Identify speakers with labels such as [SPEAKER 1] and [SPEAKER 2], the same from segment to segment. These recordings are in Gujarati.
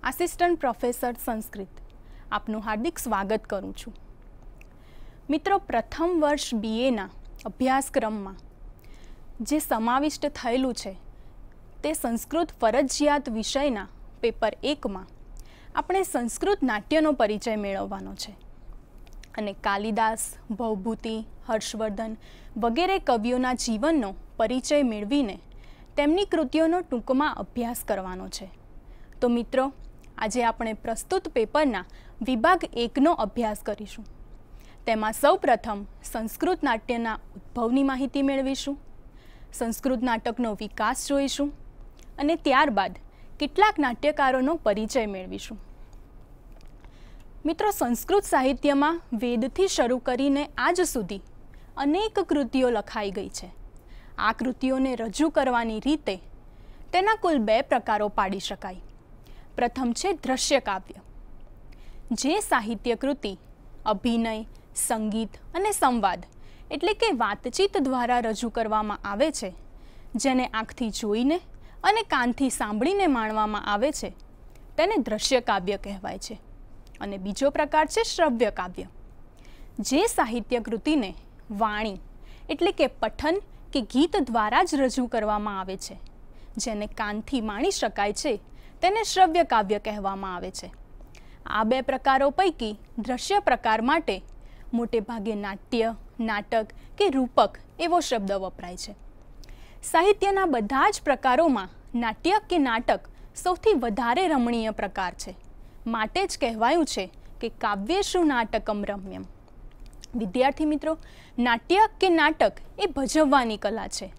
[SPEAKER 1] આસિસ્ટન્ટ પ્રોફેસર સંસ્કૃત આપનું હાર્દિક સ્વાગત કરું છું મિત્રો પ્રથમ વર્ષ બીએના અભ્યાસક્રમમાં જે સમાવિષ્ટ થયેલું છે તે સંસ્કૃત ફરજિયાત વિષયના પેપર એકમાં આપણે સંસ્કૃત નાટ્યનો પરિચય મેળવવાનો છે અને કાલિદાસ ભવભૂતિ હર્ષવર્ધન વગેરે કવિઓના જીવનનો પરિચય મેળવીને તેમની કૃતિઓનો ટૂંકમાં અભ્યાસ કરવાનો છે તો મિત્રો આજે આપણે પ્રસ્તુત પેપરના વિભાગ એકનો અભ્યાસ કરીશું તેમાં સૌપ્રથમ સંસ્કૃત નાટ્યના ઉદ્ભવની માહિતી મેળવીશું સંસ્કૃત નાટકનો વિકાસ જોઈશું અને ત્યારબાદ કેટલાક નાટ્યકારોનો પરિચય મેળવીશું મિત્રો સંસ્કૃત સાહિત્યમાં વેદથી શરૂ કરીને આજ સુધી અનેક કૃતિઓ લખાઈ ગઈ છે આ કૃતિઓને રજૂ કરવાની રીતે તેના કુલ બે પ્રકારો પાડી શકાય પ્રથમ છે દ્રશ્ય કાવ્ય જે સાહિત્ય કૃતિ અભિનય સંગીત અને સંવાદ એટલે કે વાતચીત દ્વારા રજૂ કરવામાં આવે છે જેને આંખથી જોઈને અને કાનથી સાંભળીને માણવામાં આવે છે તેને દ્રશ્ય કાવ્ય કહેવાય છે અને બીજો પ્રકાર છે શ્રવ્ય કાવ્ય જે સાહિત્ય કૃતિને વાણી એટલે કે પઠન કે ગીત દ્વારા જ રજૂ કરવામાં આવે છે જેને કાનથી માણી શકાય છે તેને શ્રવ્ય કાવ્ય કહેવામાં આવે છે આ બે પ્રકારો પૈકી દ્રશ્ય પ્રકાર માટે મોટે ભાગે નાટ્ય નાટક કે રૂપક એવો શબ્દ વપરાય છે સાહિત્યના બધા જ પ્રકારોમાં નાટ્ય કે નાટક સૌથી વધારે રમણીય પ્રકાર છે માટે જ કહેવાયું છે કે કાવ્યેશુ નાટકમ રમ્યમ વિદ્યાર્થી મિત્રો નાટ્ય કે નાટક એ ભજવવાની કલા છે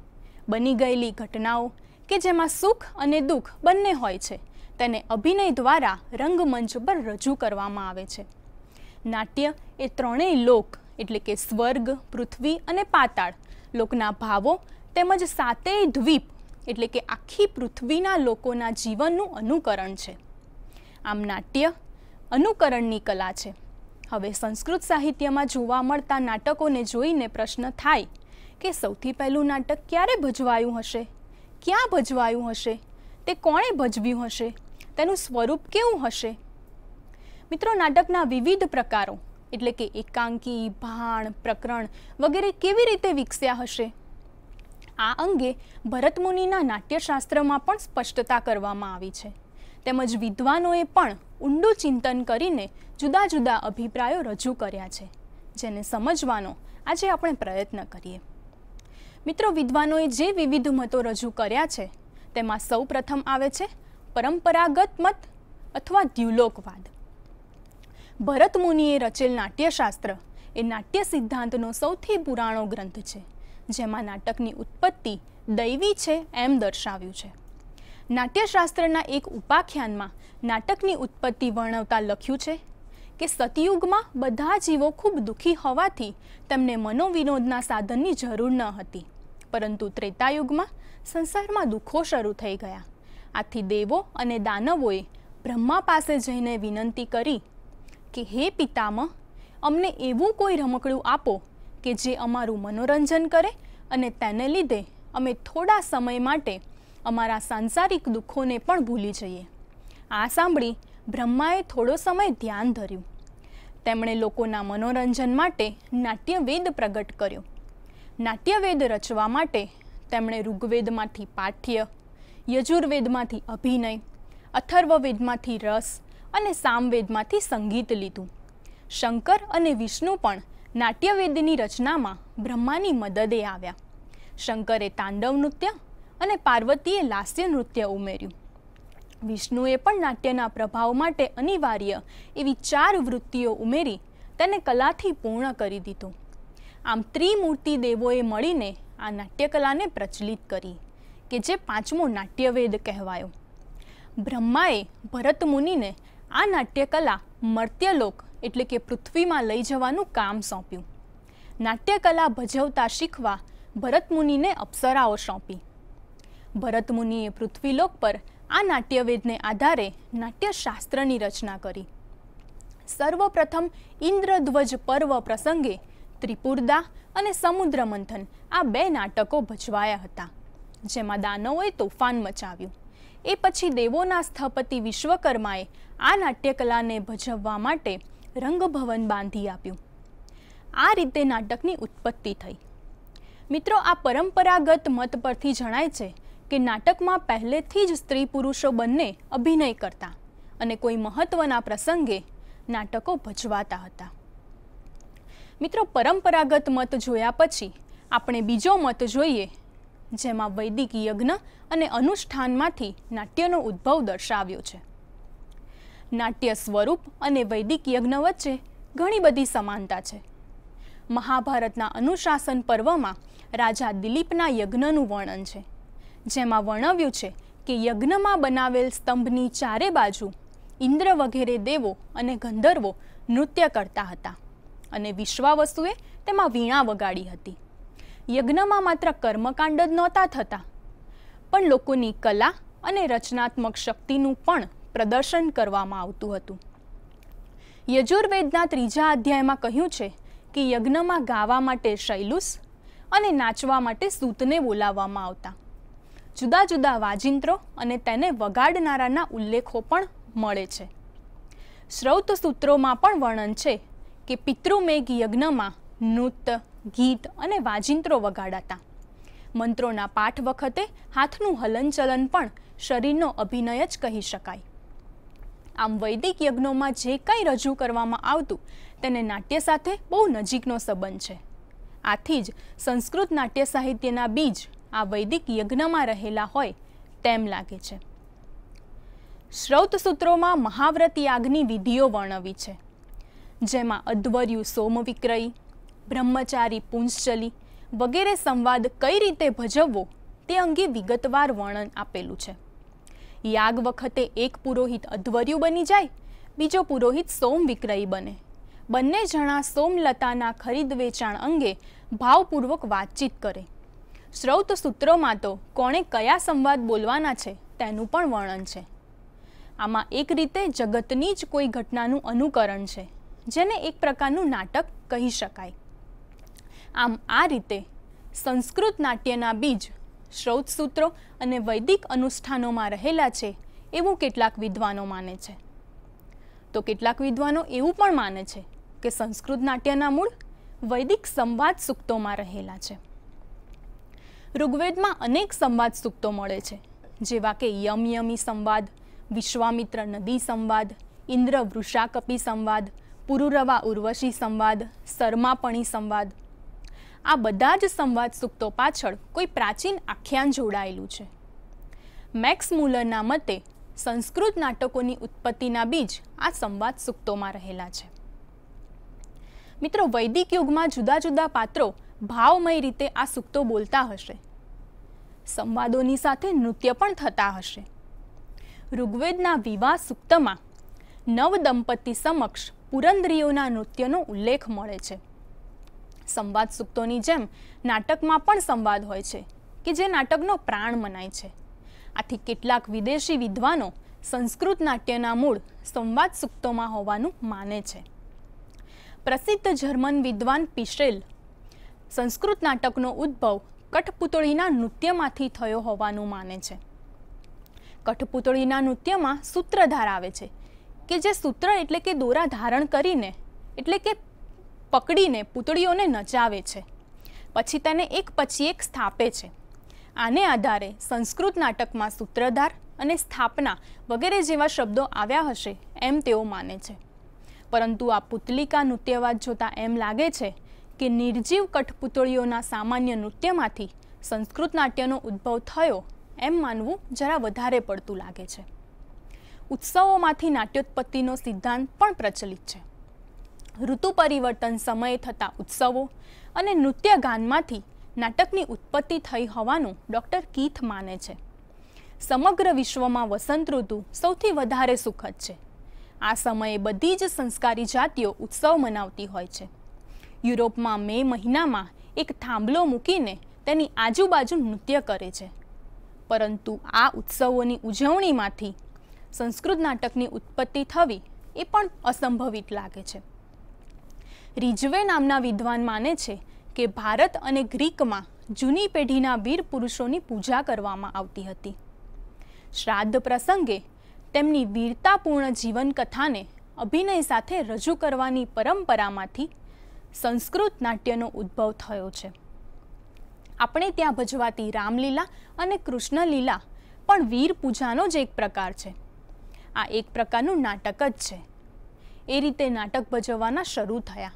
[SPEAKER 1] બની ગયેલી ઘટનાઓ કે જેમાં સુખ અને દુઃખ બંને હોય છે તેને અભિનય દ્વારા રંગમંચ પર રજૂ કરવામાં આવે છે નાટ્ય એ ત્રણેય લોક એટલે કે સ્વર્ગ પૃથ્વી અને પાતાળ લોકના ભાવો તેમજ સાતેય દ્વીપ એટલે કે આખી પૃથ્વીના લોકોના જીવનનું અનુકરણ છે આમ નાટ્ય અનુકરણની કલા છે હવે સંસ્કૃત સાહિત્યમાં જોવા મળતા નાટકોને જોઈને પ્રશ્ન થાય કે સૌથી પહેલું નાટક ક્યારે ભજવાયું હશે ક્યાં ભજવાયું હશે તે કોણે ભજવ્યું હશે તેનું સ્વરૂપ કેવું હશે મિત્રો નાટકના વિવિધ પ્રકારો એટલે કે એકાંકી ભાણ પ્રકરણ વગેરે કેવી રીતે વિકસ્યા હશે આ અંગે ભરતમુનિના નાટ્યશાસ્ત્રમાં પણ સ્પષ્ટતા કરવામાં આવી છે તેમજ વિદ્વાનોએ પણ ઊંડું ચિંતન કરીને જુદા જુદા અભિપ્રાયો રજૂ કર્યા છે જેને સમજવાનો આજે આપણે પ્રયત્ન કરીએ મિત્રો વિદ્વાનોએ જે વિવિધ મતો રજૂ કર્યા છે તેમાં સૌ પ્રથમ આવે છે પરંપરાગત મત અથવા દ્યુલોકવાદ ભરત મુનિએ રચેલ નાટ્યશાસ્ત્ર એ નાટ્ય સિદ્ધાંતનો સૌથી પુરાણો ગ્રંથ છે જેમાં નાટકની ઉત્પત્તિ દૈવી છે એમ દર્શાવ્યું છે નાટ્યશાસ્ત્રના એક ઉપાખ્યાનમાં નાટકની ઉત્પત્તિ વર્ણવતા લખ્યું છે કે સતયુગમાં બધા જીવો ખૂબ દુઃખી હોવાથી તેમને મનોવિનોદના સાધનની જરૂર ન હતી પરંતુ ત્રેતાયુગમાં સંસારમાં દુઃખો શરૂ થઈ ગયા આથી દેવો અને દાનવોએ બ્રહ્મા પાસે જઈને વિનંતી કરી કે હે પિતામાં અમને એવું કોઈ રમકડું આપો કે જે અમારું મનોરંજન કરે અને તેને લીધે અમે થોડા સમય માટે અમારા સાંસારિક દુઃખોને પણ ભૂલી જઈએ આ સાંભળી બ્રહ્માએ થોડો સમય ધ્યાન ધર્યું તેમણે લોકોના મનોરંજન માટે નાટ્યવેદ પ્રગટ કર્યો નાટ્યવેદ રચવા માટે તેમણે ઋગ્વેદમાંથી પાઠ્ય યજુર્વેદમાંથી અભિનય અથર્વવેદમાંથી રસ અને સામવેદમાંથી સંગીત લીધું શંકર અને વિષ્ણુ પણ નાટ્યવેદની રચનામાં બ્રહ્માની મદદે આવ્યા શંકરે તાંડવ નૃત્ય અને પાર્વતીએ લાસ્ય નૃત્ય ઉમેર્યું વિષ્ણુએ પણ નાટ્યના પ્રભાવ માટે અનિવાર્ય એવી ચાર વૃત્તિઓ ઉમેરી તેને કલાથી પૂર્ણ કરી દીધું આમ ત્રિમૂર્તિ દેવોએ મળીને આ નાટ્યકલાને પ્રચલિત કરી કે જે પાંચમો નાટ્યવેદ કહેવાયો બ્રહ્માએ ભરત મુનિને આ નાટ્યકલા મર્ત્યલોક એટલે કે પૃથ્વીમાં લઈ જવાનું કામ સોંપ્યું નાટ્યકલા ભજવતા શીખવા ભરતમુનિને અપ્સરાઓ સોંપી ભરતમુનિએ પૃથ્વીલોક પર આ નાટ્યવેદને આધારે નાટ્યશાસ્ત્રની રચના કરી સર્વપ્રથમ ઇન્દ્રધ્વજ પર્વ પ્રસંગે ત્રિપુરદા અને સમુદ્ર મંથન આ બે નાટકો ભજવાયા હતા જેમાં દાનવોએ તોફાન મચાવ્યું એ પછી દેવોના સ્થપતિ વિશ્વકર્માએ આ નાટ્યકલાને ભજવવા માટે રંગભવન બાંધી આપ્યું આ રીતે નાટકની ઉત્પત્તિ થઈ મિત્રો આ પરંપરાગત મત પરથી જણાય છે કે નાટકમાં પહેલેથી જ સ્ત્રી પુરુષો બંને અભિનય કરતા અને કોઈ મહત્ત્વના પ્રસંગે નાટકો ભજવાતા હતા મિત્રો પરંપરાગત મત જોયા પછી આપણે બીજો મત જોઈએ જેમાં વૈદિક યજ્ઞ અને અનુષ્ઠાનમાંથી નાટ્યનો ઉદ્ભવ દર્શાવ્યો છે નાટ્ય સ્વરૂપ અને વૈદિક યજ્ઞ વચ્ચે ઘણી બધી સમાનતા છે મહાભારતના અનુશાસન પર્વમાં રાજા દિલીપના યજ્ઞનું વર્ણન છે જેમાં વર્ણવ્યું છે કે યજ્ઞમાં બનાવેલ સ્તંભની ચારે બાજુ ઇન્દ્ર વગેરે દેવો અને ગંધર્વો નૃત્ય કરતા હતા અને વિશ્વાવસુએ તેમાં વીણા વગાડી હતી યજ્ઞમાં માત્ર કર્મકાંડ જ નહોતા થતા પણ લોકોની કલા અને રચનાત્મક શક્તિનું પણ પ્રદર્શન કરવામાં આવતું હતું યજુર્વેદના ત્રીજા અધ્યાયમાં કહ્યું છે કે યજ્ઞમાં ગાવા માટે શૈલુસ અને નાચવા માટે સૂતને બોલાવવામાં આવતા જુદા જુદા વાજિંત્રો અને તેને વગાડનારાના ઉલ્લેખો પણ મળે છે શ્રૌત સૂત્રોમાં પણ વર્ણન છે કે પિતૃમેઘ યજ્ઞમાં નૃત ગીત અને વાજિંત્રો વગાડાતા મંત્રોના પાઠ વખતે હાથનું હલનચલન પણ શરીરનો અભિનય જ કહી શકાય આમ વૈદિક યજ્ઞોમાં જે કંઈ રજૂ કરવામાં આવતું તેને નાટ્ય સાથે બહુ નજીકનો સંબંધ છે આથી જ સંસ્કૃત નાટ્ય સાહિત્યના બીજ આ વૈદિક યજ્ઞમાં રહેલા હોય તેમ લાગે છે શ્રૌત સૂત્રોમાં મહાવ્રત યાગની વિધિઓ વર્ણવી છે જેમાં અધ્વર્યુ સોમ વિક્રય બ્રહ્મચારી પૂંજચલી વગેરે સંવાદ કઈ રીતે ભજવવો તે અંગે વિગતવાર વર્ણન આપેલું છે યાગ વખતે એક પુરોહિત અધ્વર્યું બની જાય બીજો પુરોહિત સોમ વિક્રયી બને બંને જણા સોમલતાના ખરીદ વેચાણ અંગે ભાવપૂર્વક વાતચીત કરે શ્રૌત સૂત્રોમાં તો કોણે કયા સંવાદ બોલવાના છે તેનું પણ વર્ણન છે આમાં એક રીતે જગતની જ કોઈ ઘટનાનું અનુકરણ છે જેને એક પ્રકારનું નાટક કહી શકાય આમ આ રીતે સંસ્કૃત નાટ્યના બીજ શ્રૌત સૂત્રો અને વૈદિક અનુષ્ઠાનોમાં રહેલા છે એવું કેટલાક વિદ્વાનો માને છે તો કેટલાક વિદ્વાનો એવું પણ માને છે કે સંસ્કૃત નાટ્યના મૂળ વૈદિક સંવાદ સૂક્તોમાં રહેલા છે ઋગ્વેદમાં અનેક સંવાદ સૂક્તો મળે છે જેવા કે યમયમી સંવાદ વિશ્વામિત્ર નદી સંવાદ ઇન્દ્ર વૃષાકપી સંવાદ પુરુરવા ઉર્વશી સંવાદ સરમાપણી સંવાદ આ બધા જ સંવાદ સૂક્તો પાછળ કોઈ પ્રાચીન આખ્યાન જોડાયેલું છે મેક્સ મુલરના મતે સંસ્કૃત નાટકોની ઉત્પત્તિના બીજ આ સંવાદ સૂક્તોમાં રહેલા છે મિત્રો વૈદિક યુગમાં જુદા જુદા પાત્રો ભાવમય રીતે આ સૂક્તો બોલતા હશે સંવાદોની સાથે નૃત્ય પણ થતા હશે ઋગ્વેદના વિવાહ સૂક્તમાં નવ દંપતી સમક્ષ પુરંદરીઓના નૃત્યનો ઉલ્લેખ મળે છે સંવાદ સૂક્તોની જેમ નાટકમાં પણ સંવાદ હોય છે કે જે નાટકનો પ્રાણ મનાય છે આથી કેટલાક વિદેશી વિદ્વાનો સંસ્કૃત નાટ્યના મૂળ સંવાદ સૂક્તોમાં હોવાનું માને છે પ્રસિદ્ધ જર્મન વિદ્વાન પિશેલ સંસ્કૃત નાટકનો ઉદ્ભવ કઠપુતળીના નૃત્યમાંથી થયો હોવાનું માને છે કઠપુતળીના નૃત્યમાં સૂત્રધાર આવે છે કે જે સૂત્ર એટલે કે દોરા ધારણ કરીને એટલે કે પકડીને પૂતળીઓને નચાવે છે પછી તેને એક પછી એક સ્થાપે છે આને આધારે સંસ્કૃત નાટકમાં સૂત્રધાર અને સ્થાપના વગેરે જેવા શબ્દો આવ્યા હશે એમ તેઓ માને છે પરંતુ આ પુતલિકા નૃત્યવાદ જોતાં એમ લાગે છે કે નિર્જીવ કઠપુતળીઓના સામાન્ય નૃત્યમાંથી સંસ્કૃત નાટ્યનો ઉદ્ભવ થયો એમ માનવું જરા વધારે પડતું લાગે છે ઉત્સવોમાંથી નાટ્યોત્પત્તિનો સિદ્ધાંત પણ પ્રચલિત છે ઋતુ પરિવર્તન સમયે થતા ઉત્સવો અને નૃત્ય ગાનમાંથી નાટકની ઉત્પત્તિ થઈ હોવાનું ડૉક્ટર કીથ માને છે સમગ્ર વિશ્વમાં વસંત ઋતુ સૌથી વધારે સુખદ છે આ સમયે બધી જ સંસ્કારી જાતિઓ ઉત્સવ મનાવતી હોય છે યુરોપમાં મે મહિનામાં એક થાંભલો મૂકીને તેની આજુબાજુ નૃત્ય કરે છે પરંતુ આ ઉત્સવોની ઉજવણીમાંથી સંસ્કૃત નાટકની ઉત્પત્તિ થવી એ પણ અસંભવિત લાગે છે રિજવે નામના વિદ્વાન માને છે કે ભારત અને ગ્રીકમાં જૂની પેઢીના વીર પુરુષોની પૂજા કરવામાં આવતી હતી શ્રાદ્ધ પ્રસંગે તેમની વીરતાપૂર્ણ જીવનકથાને અભિનય સાથે રજૂ કરવાની પરંપરામાંથી સંસ્કૃત નાટ્યનો ઉદ્ભવ થયો છે આપણે ત્યાં ભજવાતી રામલીલા અને કૃષ્ણલીલા પણ વીર પૂજાનો જ એક પ્રકાર છે આ એક પ્રકારનું નાટક જ છે એ રીતે નાટક ભજવવાના શરૂ થયા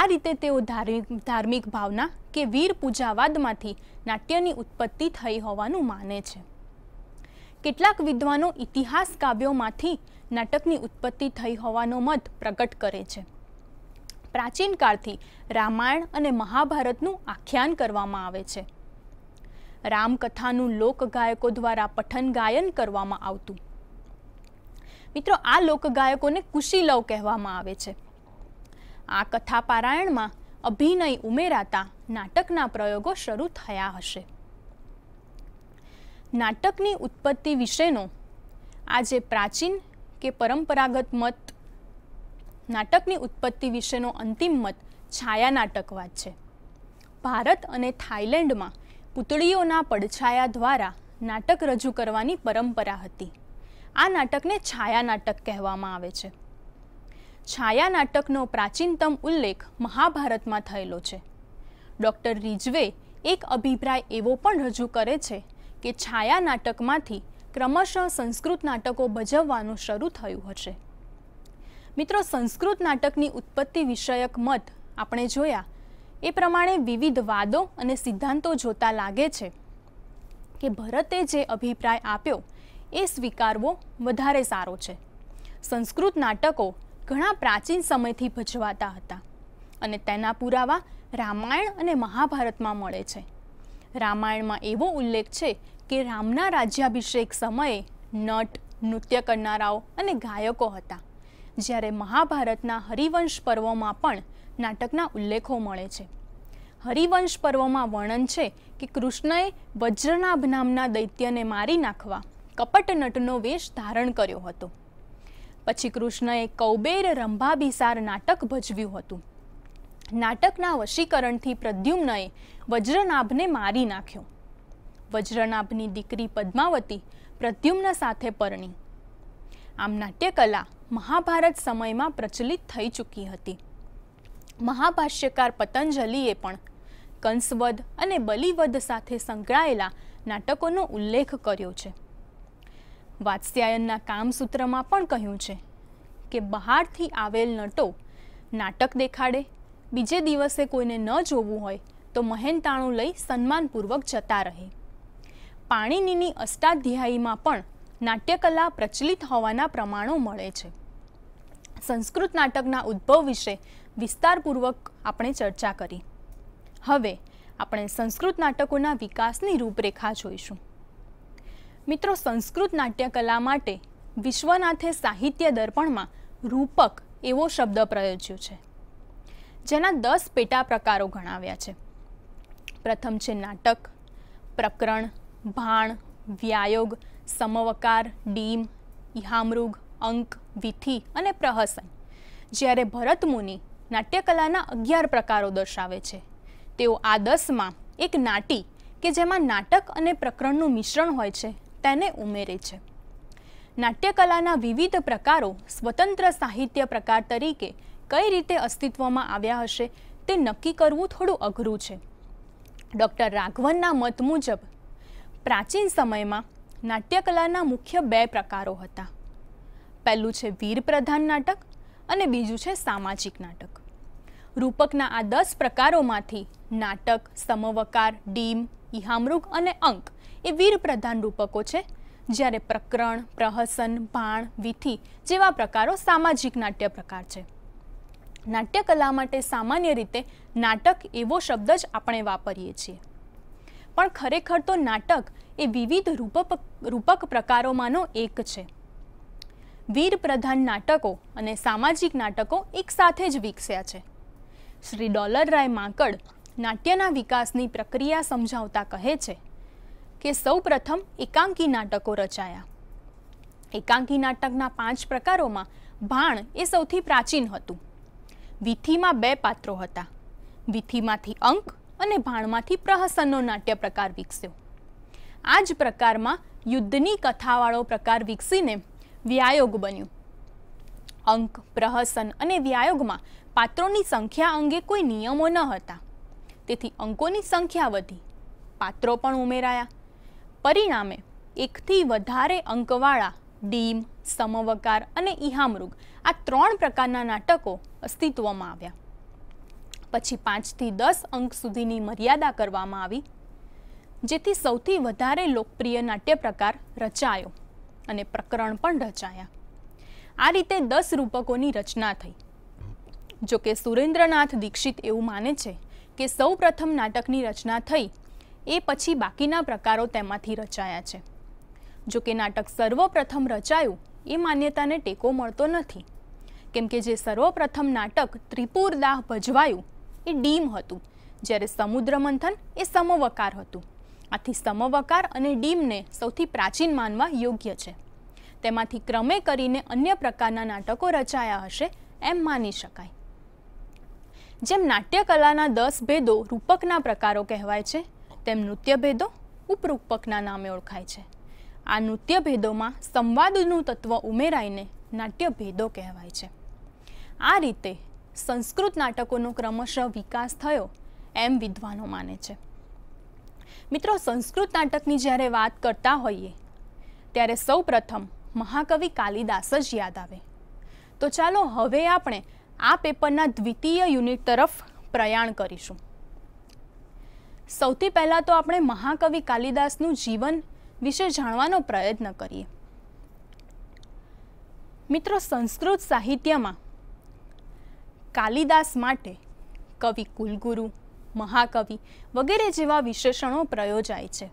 [SPEAKER 1] આ રીતે તેઓ ધાર્મિક ધાર્મિક ભાવના કે વીર પૂજાવાદમાંથી નાટ્યની ઉત્પત્તિ થઈ હોવાનું માને છે કેટલાક વિદ્વાનો ઇતિહાસ કાવ્યોમાંથી નાટકની ઉત્પત્તિ થઈ હોવાનો મત પ્રગટ કરે છે પ્રાચીન કાળથી રામાયણ અને મહાભારતનું આખ્યાન કરવામાં આવે છે રામકથાનું લોકગાયકો દ્વારા પઠન ગાયન કરવામાં આવતું મિત્રો આ લોકગાયકોને કુશીલવ કહેવામાં આવે છે આ કથા પારાયણમાં અભિનય ઉમેરાતા નાટકના પ્રયોગો શરૂ થયા હશે નાટકની ઉત્પત્તિ વિશેનો આજે પ્રાચીન કે પરંપરાગત મત નાટકની ઉત્પત્તિ વિશેનો અંતિમ મત છાયા નાટકવાદ છે ભારત અને થાઇલેન્ડમાં પૂતળીઓના પડછાયા દ્વારા નાટક રજૂ કરવાની પરંપરા હતી આ નાટકને છાયા નાટક કહેવામાં આવે છે છાયા નાટકનો પ્રાચીનતમ ઉલ્લેખ મહાભારતમાં થયેલો છે ડૉક્ટર રિજવે એક અભિપ્રાય એવો પણ રજૂ કરે છે કે છાયા નાટકમાંથી ક્રમશઃ સંસ્કૃત નાટકો ભજવવાનું શરૂ થયું હશે મિત્રો સંસ્કૃત નાટકની ઉત્પત્તિ વિષયક મત આપણે જોયા એ પ્રમાણે વિવિધ વાદો અને સિદ્ધાંતો જોતા લાગે છે કે ભરતે જે અભિપ્રાય આપ્યો એ સ્વીકારવો વધારે સારો છે સંસ્કૃત નાટકો ઘણા પ્રાચીન સમયથી ભજવાતા હતા અને તેના પુરાવા રામાયણ અને મહાભારતમાં મળે છે રામાયણમાં એવો ઉલ્લેખ છે કે રામના રાજ્યાભિષેક સમયે નટ નૃત્ય કરનારાઓ અને ગાયકો હતા જ્યારે મહાભારતના હરિવંશ પર્વમાં પણ નાટકના ઉલ્લેખો મળે છે હરિવંશ પર્વમાં વર્ણન છે કે કૃષ્ણએ વજ્રનાભ નામના દૈત્યને મારી નાખવા કપટ નટનો વેશ ધારણ કર્યો હતો પછી કૃષ્ણએ કૌબેર રંભાબિસાર નાટક ભજવ્યું હતું નાટકના વશીકરણથી પ્રદ્યુમ્નએ વજ્રનાભને મારી નાખ્યો વજ્રનાભની દીકરી પદ્માવતી પ્રદ્યુમ્ન સાથે પરણી આમ નાટ્યકલા મહાભારત સમયમાં પ્રચલિત થઈ ચૂકી હતી મહાભાષ્યકાર પતંજલિએ પણ કંસવદ અને બલિવદ સાથે સંકળાયેલા નાટકોનો ઉલ્લેખ કર્યો છે વાત્સ્યાયનના કામસૂત્રમાં પણ કહ્યું છે કે બહારથી આવેલ નટો નાટક દેખાડે બીજે દિવસે કોઈને ન જોવું હોય તો મહેનતાણું લઈ સન્માનપૂર્વક જતા રહે પાણીનીની અષ્ટાધ્યાયીમાં પણ નાટ્યકલા પ્રચલિત હોવાના પ્રમાણો મળે છે સંસ્કૃત નાટકના ઉદ્ભવ વિશે વિસ્તારપૂર્વક આપણે ચર્ચા કરી હવે આપણે સંસ્કૃત નાટકોના વિકાસની રૂપરેખા જોઈશું મિત્રો સંસ્કૃત નાટ્યકલા માટે વિશ્વનાથે સાહિત્ય દર્પણમાં રૂપક એવો શબ્દ પ્રયોજ્યો છે જેના દસ પેટા પ્રકારો ગણાવ્યા છે પ્રથમ છે નાટક પ્રકરણ ભાણ વ્યાયોગ સમવકાર ડીમ ઇહામૃગ અંક વિધિ અને પ્રહસન જ્યારે ભરતમુનિ નાટ્યકલાના અગિયાર પ્રકારો દર્શાવે છે તેઓ આ દસમાં એક નાટી કે જેમાં નાટક અને પ્રકરણનું મિશ્રણ હોય છે તેને ઉમેરે છે નાટ્યકલાના વિવિધ પ્રકારો સ્વતંત્ર સાહિત્ય પ્રકાર તરીકે કઈ રીતે અસ્તિત્વમાં આવ્યા હશે તે નક્કી કરવું થોડું અઘરું છે ડૉક્ટર રાઘવનના મત મુજબ પ્રાચીન સમયમાં નાટ્યકલાના મુખ્ય બે પ્રકારો હતા પહેલું છે વીર પ્રધાન નાટક અને બીજું છે સામાજિક નાટક રૂપકના આ દસ પ્રકારોમાંથી નાટક સમવકાર ડીમ ઇહામૃગ અને અંક એ વીર પ્રધાન રૂપકો છે જ્યારે પ્રકરણ પ્રહસન ભાણ વિધિ જેવા પ્રકારો સામાજિક નાટ્ય પ્રકાર છે નાટ્યકલા માટે સામાન્ય રીતે નાટક એવો શબ્દ જ આપણે વાપરીએ છીએ પણ ખરેખર તો નાટક એ વિવિધ રૂપક રૂપક પ્રકારોમાંનો એક છે વીર પ્રધાન નાટકો અને સામાજિક નાટકો એકસાથે જ વિકસ્યા છે શ્રી ડોલરરાય માંકડ નાટ્યના વિકાસની પ્રક્રિયા સમજાવતા કહે છે કે સૌ પ્રથમ એકાંકી નાટકો રચાયા એકાંકી નાટકના પાંચ પ્રકારોમાં ભાણ એ સૌથી પ્રાચીન હતું વિથીમાં બે પાત્રો હતા વિથીમાંથી અંક અને ભાણમાંથી પ્રહસનનો નાટ્ય પ્રકાર વિકસ્યો આ જ પ્રકારમાં યુદ્ધની કથાવાળો પ્રકાર વિકસીને વ્યાયોગ બન્યો અંક પ્રહસન અને વ્યાયોગમાં પાત્રોની સંખ્યા અંગે કોઈ નિયમો ન હતા તેથી અંકોની સંખ્યા વધી પાત્રો પણ ઉમેરાયા પરિણામે એકથી વધારે અંકવાળા ડીમ સમવકાર અને ઇહામૃગ આ ત્રણ પ્રકારના નાટકો અસ્તિત્વમાં આવ્યા પછી પાંચથી દસ અંક સુધીની મર્યાદા કરવામાં આવી જેથી સૌથી વધારે લોકપ્રિય નાટ્ય પ્રકાર રચાયો અને પ્રકરણ પણ રચાયા આ રીતે દસ રૂપકોની રચના થઈ જોકે સુરેન્દ્રનાથ દીક્ષિત એવું માને છે કે સૌપ્રથમ નાટકની રચના થઈ એ પછી બાકીના પ્રકારો તેમાંથી રચાયા છે જો કે નાટક સર્વપ્રથમ રચાયું એ માન્યતાને ટેકો મળતો નથી કેમ કે જે સર્વપ્રથમ નાટક ત્રિપુરદાહ ભજવાયું એ ડીમ હતું જ્યારે સમુદ્ર મંથન એ સમવકાર હતું આથી સમવકાર અને ડીમને સૌથી પ્રાચીન માનવા યોગ્ય છે તેમાંથી ક્રમે કરીને અન્ય પ્રકારના નાટકો રચાયા હશે એમ માની શકાય જેમ નાટ્યકલાના દસ ભેદો રૂપકના પ્રકારો કહેવાય છે તેમ નૃત્ય ભેદો ઉપરૂપકના નામે ઓળખાય છે આ નૃત્ય ભેદોમાં સંવાદનું તત્વ ઉમેરાઈને નાટ્ય ભેદો કહેવાય છે આ રીતે સંસ્કૃત નાટકોનો ક્રમશઃ વિકાસ થયો એમ વિદ્વાનો માને છે મિત્રો સંસ્કૃત નાટકની જ્યારે વાત કરતા હોઈએ ત્યારે સૌ પ્રથમ મહાકવિ કાલિદાસ જ યાદ આવે તો ચાલો હવે આપણે આ પેપરના દ્વિતીય યુનિટ તરફ પ્રયાણ કરીશું સૌથી પહેલાં તો આપણે મહાકવિ કાલિદાસનું જીવન વિશે જાણવાનો પ્રયત્ન કરીએ મિત્રો સંસ્કૃત સાહિત્યમાં કાલિદાસ માટે કવિ કુલગુરુ મહાકવિ વગેરે જેવા વિશેષણો પ્રયોજાય છે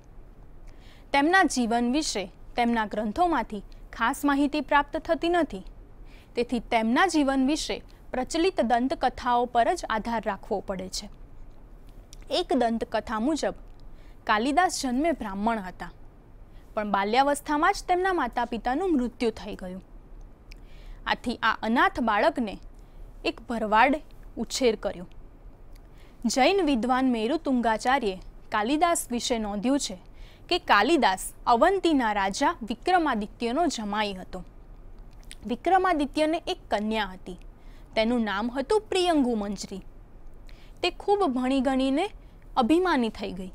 [SPEAKER 1] તેમના જીવન વિશે તેમના ગ્રંથોમાંથી ખાસ માહિતી પ્રાપ્ત થતી નથી તેથી તેમના જીવન વિશે પ્રચલિત દંતકથાઓ પર જ આધાર રાખવો પડે છે એક દંતકથા મુજબ કાલિદાસ જન્મે બ્રાહ્મણ હતા પણ બાલ્યાવસ્થામાં જ તેમના માતા પિતાનું મૃત્યુ થઈ ગયું આથી આ અનાથ બાળકને એક ભરવાડ ઉછેર કર્યો જૈન વિદ્વાન મેરુ તુંગાચાર્યે કાલિદાસ વિશે નોંધ્યું છે કે કાલિદાસ અવંતીના રાજા વિક્રમાદિત્યનો જમાઈ હતો વિક્રમાદિત્યને એક કન્યા હતી તેનું નામ હતું પ્રિયંગુ મંજરી તે ખૂબ ભણી ગણીને અભિમાની થઈ ગઈ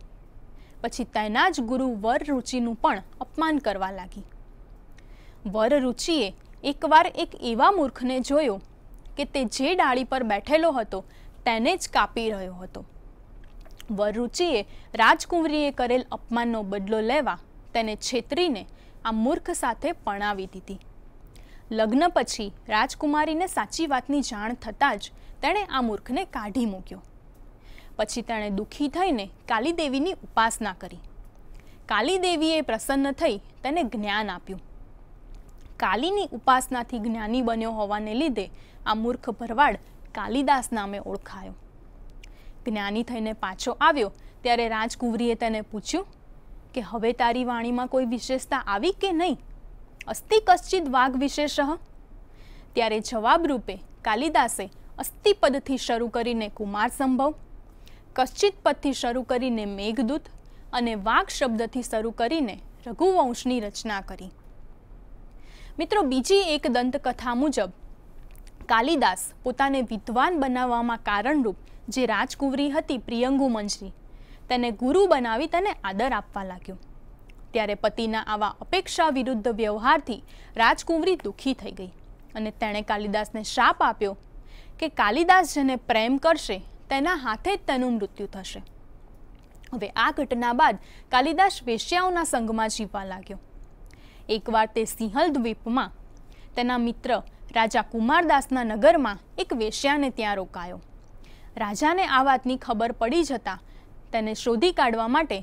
[SPEAKER 1] પછી તેના જ ગુરુ વરરુચિનું પણ અપમાન કરવા લાગી વરરુચિએ એકવાર એક એવા મૂર્ખને જોયો કે તે જે ડાળી પર બેઠેલો હતો તેને જ કાપી રહ્યો હતો વરરુચિએ રાજકુંવરીએ કરેલ અપમાનનો બદલો લેવા તેને છેતરીને આ મૂર્ખ સાથે પણાવી દીધી લગ્ન પછી રાજકુમારીને સાચી વાતની જાણ થતાં જ તેણે આ મૂર્ખને કાઢી મૂક્યો પછી તેણે દુઃખી થઈને કાલીદેવીની ઉપાસના કરી કાલીદેવીએ પ્રસન્ન થઈ તેને જ્ઞાન આપ્યું કાલીની ઉપાસનાથી જ્ઞાની બન્યો હોવાને લીધે આ મૂર્ખ ભરવાડ કાલિદાસ નામે ઓળખાયો જ્ઞાની થઈને પાછો આવ્યો ત્યારે રાજકુંવરીએ તેને પૂછ્યું કે હવે તારી વાણીમાં કોઈ વિશેષતા આવી કે નહીં અસ્થિ કશ્ચિત વાઘ વિશેષ ત્યારે જવાબરૂપે કાલિદાસે અસ્થિપદથી શરૂ કરીને કુમાર સંભવ કશ્ચિત પદથી શરૂ કરીને મેઘદૂત અને વાઘ શબ્દથી શરૂ કરીને રઘુવંશની રચના કરી મિત્રો બીજી એક દંતકથા મુજબ કાલિદાસ પોતાને વિદ્વાન બનાવવામાં કારણરૂપ જે રાજકુંવરી હતી પ્રિયંગુ મંજરી તેને ગુરુ બનાવી તેને આદર આપવા લાગ્યો ત્યારે પતિના આવા અપેક્ષા વિરુદ્ધ વ્યવહારથી રાજકુંવરી દુઃખી થઈ ગઈ અને તેણે કાલિદાસને શાપ આપ્યો કે કાલિદાસ જેને પ્રેમ કરશે તેના હાથે જ તેનું મૃત્યુ થશે હવે આ ઘટના બાદ કાલિદાસ વેશ્યાઓના સંઘમાં જીવવા લાગ્યો એકવાર તે સિંહલ દ્વીપમાં તેના મિત્ર રાજા કુમારદાસના નગરમાં એક વેશ્યાને ત્યાં રોકાયો રાજાને આ વાતની ખબર પડી જતાં તેને શોધી કાઢવા માટે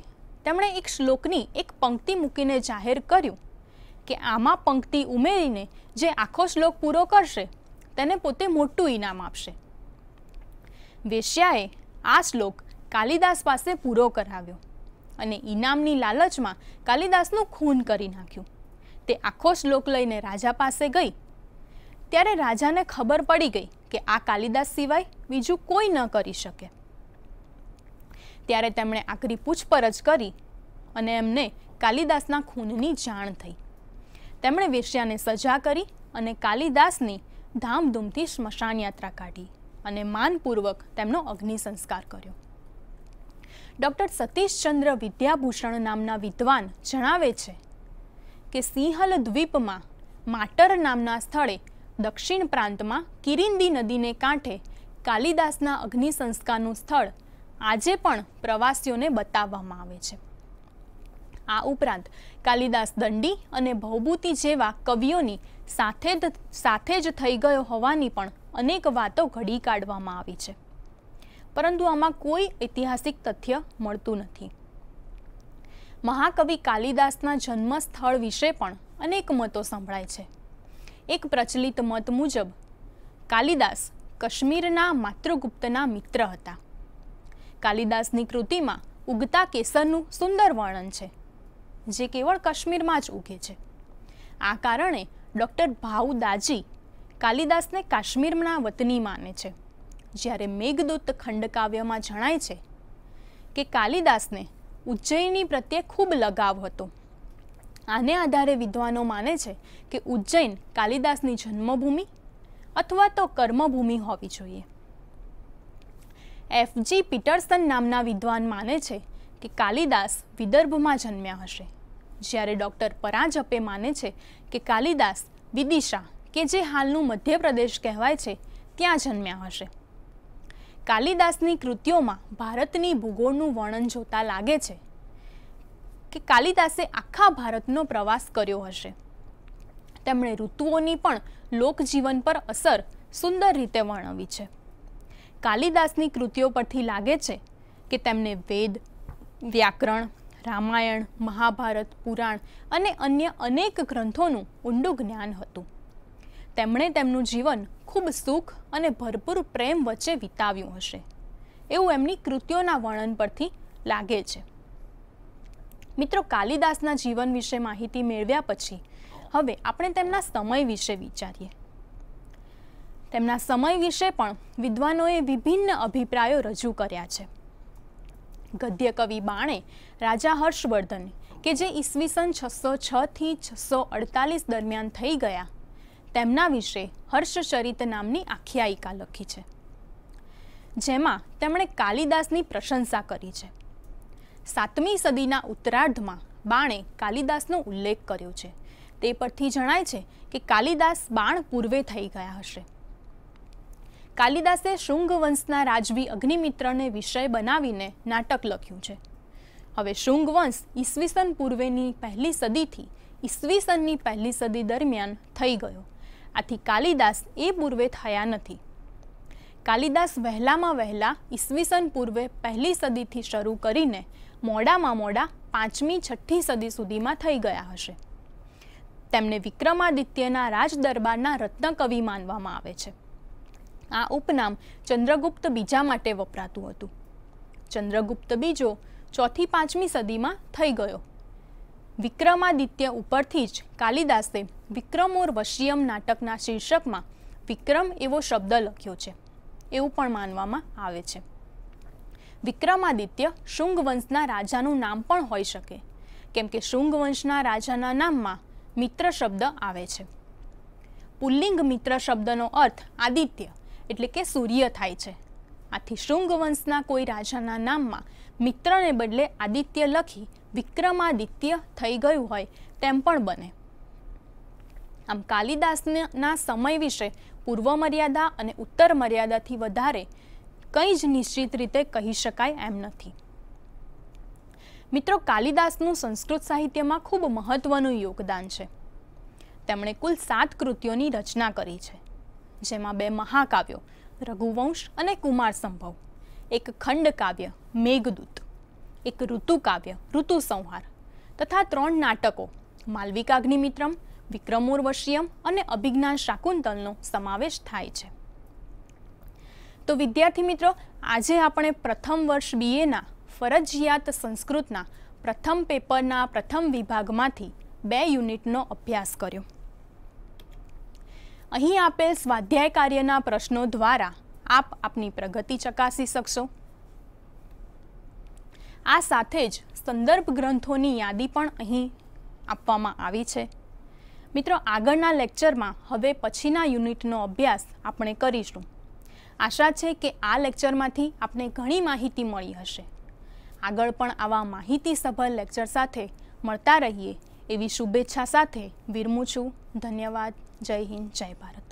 [SPEAKER 1] તેમણે એક શ્લોકની એક પંક્તિ મૂકીને જાહેર કર્યું કે આમાં પંક્તિ ઉમેરીને જે આખો શ્લોક પૂરો કરશે તેને પોતે મોટું ઇનામ આપશે વેશ્યાએ આ શ્લોક કાલિદાસ પાસે પૂરો કરાવ્યો અને ઇનામની લાલચમાં કાલિદાસનું ખૂન કરી નાખ્યું તે આખો શ્લોક લઈને રાજા પાસે ગઈ ત્યારે રાજાને ખબર પડી ગઈ કે આ કાલિદાસ સિવાય બીજું કોઈ ન કરી શકે ત્યારે તેમણે આકરી પૂછપરછ કરી અને એમને કાલિદાસના ખૂનની જાણ થઈ તેમણે વેશ્યાને સજા કરી અને કાલિદાસની ધામધૂમથી સ્મશાન યાત્રા કાઢી અને માનપૂર્વક તેમનો અગ્નિસંસ્કાર કર્યો ડૉક્ટર સતીશચંદ્ર વિદ્યાભૂષણ નામના વિદ્વાન જણાવે છે કે સિંહલ દ્વીપમાં માટર નામના સ્થળે દક્ષિણ પ્રાંતમાં કિરિંદી નદીને કાંઠે કાલિદાસના અગ્નિસંસ્કારનું સ્થળ આજે પણ પ્રવાસીઓને બતાવવામાં આવે છે આ ઉપરાંત કાલિદાસ દંડી અને ભવભૂતિ જેવા કવિઓની સાથે જ સાથે જ થઈ ગયો હોવાની પણ અનેક વાતો ઘડી કાઢવામાં આવી છે પરંતુ આમાં કોઈ ઐતિહાસિક તથ્ય મળતું નથી મહાકવિ કાલિદાસના જન્મસ્થળ વિશે પણ અનેક મતો સંભળાય છે એક પ્રચલિત મત મુજબ કાલિદાસ કાશ્મીરના માતૃગુપ્તના મિત્ર હતા કાલિદાસની કૃતિમાં ઉગતા કેસરનું સુંદર વર્ણન છે જે કેવળ કાશ્મીરમાં જ ઉગે છે આ કારણે ડૉક્ટર ભાઉ કાલિદાસને કાશ્મીરના વતની માને છે જ્યારે મેઘદૂત ખંડકાવ્યમાં જણાય છે કે કાલિદાસને ઉજ્જૈની પ્રત્યે ખૂબ લગાવ હતો આને આધારે વિદ્વાનો માને છે કે ઉજ્જૈન કાલિદાસની જન્મભૂમિ અથવા તો કર્મભૂમિ હોવી જોઈએ એફજી પીટરસન નામના વિદ્વાન માને છે કે કાલિદાસ વિદર્ભમાં જન્મ્યા હશે જ્યારે ડૉક્ટર પરાજપે માને છે કે કાલિદાસ વિદિશા કે જે હાલનું મધ્યપ્રદેશ કહેવાય છે ત્યાં જન્મ્યા હશે કાલિદાસની કૃતિઓમાં ભારતની ભૂગોળનું વર્ણન જોતાં લાગે છે કે કાલિદાસે આખા ભારતનો પ્રવાસ કર્યો હશે તેમણે ઋતુઓની પણ લોકજીવન પર અસર સુંદર રીતે વર્ણવી છે કાલિદાસની કૃતિઓ પરથી લાગે છે કે તેમને વેદ વ્યાકરણ રામાયણ મહાભારત પુરાણ અને અન્ય અનેક ગ્રંથોનું ઊંડું જ્ઞાન હતું તેમણે તેમનું જીવન ખૂબ સુખ અને ભરપૂર પ્રેમ વચ્ચે વિતાવ્યું હશે એવું એમની કૃતિઓના વર્ણન પરથી લાગે છે મિત્રો કાલિદાસના જીવન વિશે માહિતી મેળવ્યા પછી હવે આપણે તેમના સમય વિશે વિચારીએ તેમના સમય વિશે પણ વિદ્વાનોએ વિભિન્ન અભિપ્રાયો રજૂ કર્યા છે ગદ્ય કવિ બાણે રાજા હર્ષવર્ધન કે જે ઈસવીસન છસો છથી છસો અડતાલીસ દરમિયાન થઈ ગયા તેમના વિશે હર્ષચરિત નામની આખ્યાયિકા લખી છે જેમાં તેમણે કાલિદાસની પ્રશંસા કરી છે સાતમી સદીના ઉત્તરાર્ધમાં બાણે કાલિદાસનો ઉલ્લેખ કર્યો છે તે પરથી જણાય છે કે કાલિદાસ બાણ પૂર્વે થઈ ગયા હશે કાલિદાસે શૃંગ વંશના રાજવી અગ્નિમિત્રને વિષય બનાવીને નાટક લખ્યું છે હવે શૃંગ વંશ ઈસવીસન પૂર્વેની પહેલી સદીથી ઈસવીસનની પહેલી સદી દરમિયાન થઈ ગયો આથી કાલિદાસ એ પૂર્વે થયા નથી કાલિદાસ વહેલામાં વહેલા ઈસવીસન પૂર્વે પહેલી સદીથી શરૂ કરીને મોડામાં મોડા પાંચમી છઠ્ઠી સદી સુધીમાં થઈ ગયા હશે તેમને વિક્રમાદિત્યના રાજદરબારના રત્નકવિ માનવામાં આવે છે આ ઉપનામ ચંદ્રગુપ્ત બીજા માટે વપરાતું હતું ચંદ્રગુપ્ત બીજો ચોથી પાંચમી સદીમાં થઈ ગયો વિક્રમાદિત્ય ઉપરથી જ કાલિદાસે વિક્રમોર વશિયમ નાટકના શીર્ષકમાં વિક્રમ એવો શબ્દ લખ્યો છે એવું પણ માનવામાં આવે છે વિક્રમાદિત્ય શુંગવંશના રાજાનું નામ પણ હોઈ શકે કેમ કે શુંગ વંશના રાજાના નામમાં મિત્ર શબ્દ આવે છે પુલ્લિંગ મિત્ર શબ્દનો અર્થ આદિત્ય એટલે કે સૂર્ય થાય છે આથી શૃંગ વંશના કોઈ રાજાના નામમાં મિત્રને બદલે આદિત્ય લખી વિક્રમાદિત્ય થઈ ગયું હોય તેમ પણ બને આમ કાલિદાસના સમય વિશે પૂર્વ મર્યાદા અને ઉત્તર મર્યાદાથી વધારે કંઈ જ નિશ્ચિત રીતે કહી શકાય એમ નથી મિત્રો કાલિદાસનું સંસ્કૃત સાહિત્યમાં ખૂબ મહત્વનું યોગદાન છે તેમણે કુલ સાત કૃતિઓની રચના કરી છે જેમાં બે મહાકાવ્યો રઘુવંશ અને કુમાર સંભવ એક ખંડ કાવ્ય મેઘદૂત એક ઋતુકાવ્ય કાવ્ય ઋતુ સંહાર તથા ત્રણ નાટકો માલવિકાગ્નિમિત્રમ વિક્રમોર્વશિયમ અને અભિજ્ઞાન શાકુંતલનો સમાવેશ થાય છે તો વિદ્યાર્થી મિત્રો આજે આપણે પ્રથમ વર્ષ બીએના ફરજિયાત સંસ્કૃતના પ્રથમ પેપરના પ્રથમ વિભાગમાંથી બે યુનિટનો અભ્યાસ કર્યો અહીં આપેલ સ્વાધ્યાય કાર્યના પ્રશ્નો દ્વારા આપ આપની પ્રગતિ ચકાસી શકશો આ સાથે જ સંદર્ભ ગ્રંથોની યાદી પણ અહીં આપવામાં આવી છે મિત્રો આગળના લેક્ચરમાં હવે પછીના યુનિટનો અભ્યાસ આપણે કરીશું આશા છે કે આ લેક્ચરમાંથી આપને ઘણી માહિતી મળી હશે આગળ પણ આવા માહિતીસભર લેક્ચર સાથે મળતા રહીએ એવી શુભેચ્છા સાથે વિરમું છું ધન્યવાદ જય હિન્દ જય ભારત